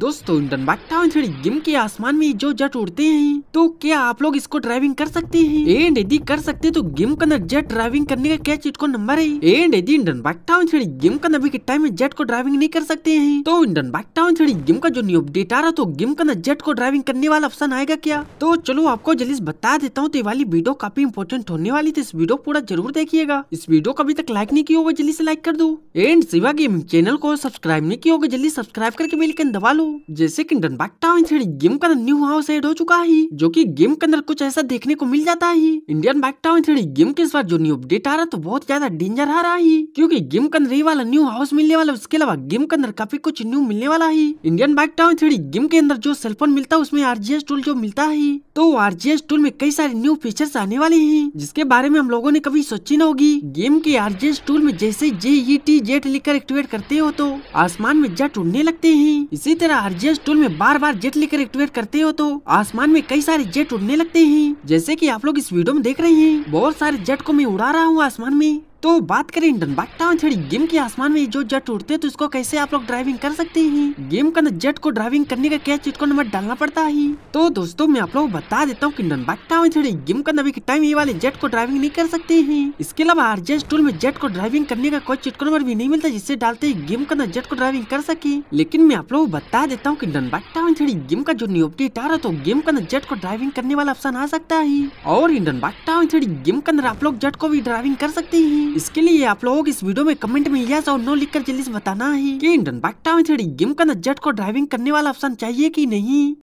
दोस्तों डनबाट्टा थ्री गिम के आसमान में जो जट उड़ते हैं तो क्या आप लोग इसको ड्राइविंग कर सकते हैं एंड यदि कर सकते तो गिम के अंदर जेट ड्राइविंग करने का क्या चीज को नंबर है एंड यदि टाउन थोड़ी गिम का अभी के टाइम में जेट को ड्राइविंग नहीं कर सकते हैं तो टाउन थोड़ी गिम का जो न्यू अपडेट आ रहा तो गिम के अंदर जेट को ड्राइविंग करने वाला ऑप्शन आएगा क्या तो चलो आपको जल्दी बता देता हूँ तो वाली वीडियो काफी इंपोर्टेंट होने वाली थी इस वीडियो पूरा जरूर देखिएगा इस वीडियो को अभी तक लाइक नहीं किया होगा जल्दी से लाइक कर दो एंड सिवा गेमिंग चैनल को सब्सक्राइब नहीं किया होगा जल्दी सब्सक्राइब करके मिलकर दबा लो लो जैसे कि डनबाक्टा थ्री गेम का न्यू हाउस एड हो चुका है जो कि गेम के अंदर कुछ ऐसा देखने को मिल जाता है इंडियन बैकटाउन थ्री गेम के इस बार जो न्यू अपडेट आ रहा तो बहुत ज्यादा डेंजर आ रहा है क्योंकि गेम के अंदर ही वाला न्यू हाउस मिलने वाला उसके अलावा गेम के अंदर काफी कुछ न्यू मिलने वाला है इंडियन बैकटाउन थ्री गेम के अंदर जो सेलफोन मिलता है उसमें आरजीएस टूल जो मिलता है तो आरजीएस टूल में कई सारे न्यू फीचर्स आने वाले है जिसके बारे में हम लोगो ने कभी सोची न होगी गेम के आरजीएस टूल में जैसे जे ई टी जेट लिखकर एक्टिवेट करते हो तो आसमान में जट उड़ने लगते है इसी तरह आरजीएस टूल में बार बार जेट लेकर एक्टिवेट करते हो तो आसमान में कई सारे जेट उड़ने लगते हैं जैसे कि आप लोग इस वीडियो में देख रहे हैं बहुत सारे जेट को मैं उड़ा रहा हूँ आसमान में तो बात करें इंडन बागटावन थ्री गेम के आसमान में जो जेट उड़ते हैं तो इसको कैसे आप लोग ड्राइविंग कर सकते हैं गेम के अंदर जेट को ड्राइविंग करने का चीज को नंबर डालना पड़ता है तो दोस्तों मैं आप लोग बता देता हूँ किंडन बागटावन थ्री गेम के अंदर टाइम ये वाले जेट को ड्राइविंग नहीं कर सकते हैं इसके अलावा आरजेस टूल में जेट को ड्राइविंग करने का कोई चिटको नंबर भी नहीं मिलता जिससे डालते ही गेम के अंदर जेट को ड्राइविंग कर सके लेकिन मैं आप लोग बता देता हूँ किंडन बागटावन थ्री गेम का जो न्यू अपडेट आ रहा तो गेम के अंदर जेट को ड्राइविंग करने वाला ऑप्शन आ सकता है और इंडन बागटावन थ्री गेम के अंदर आप लोग जेट को भी ड्राइविंग कर सकते हैं इसके लिए आप लोगों को इस वीडियो में कमेंट में यस और नो लिखकर जल्दी से बताना है कि Indian back town three game का जेट को ड्राइविंग करने वाला ऑप्शन चाहिए कि नहीं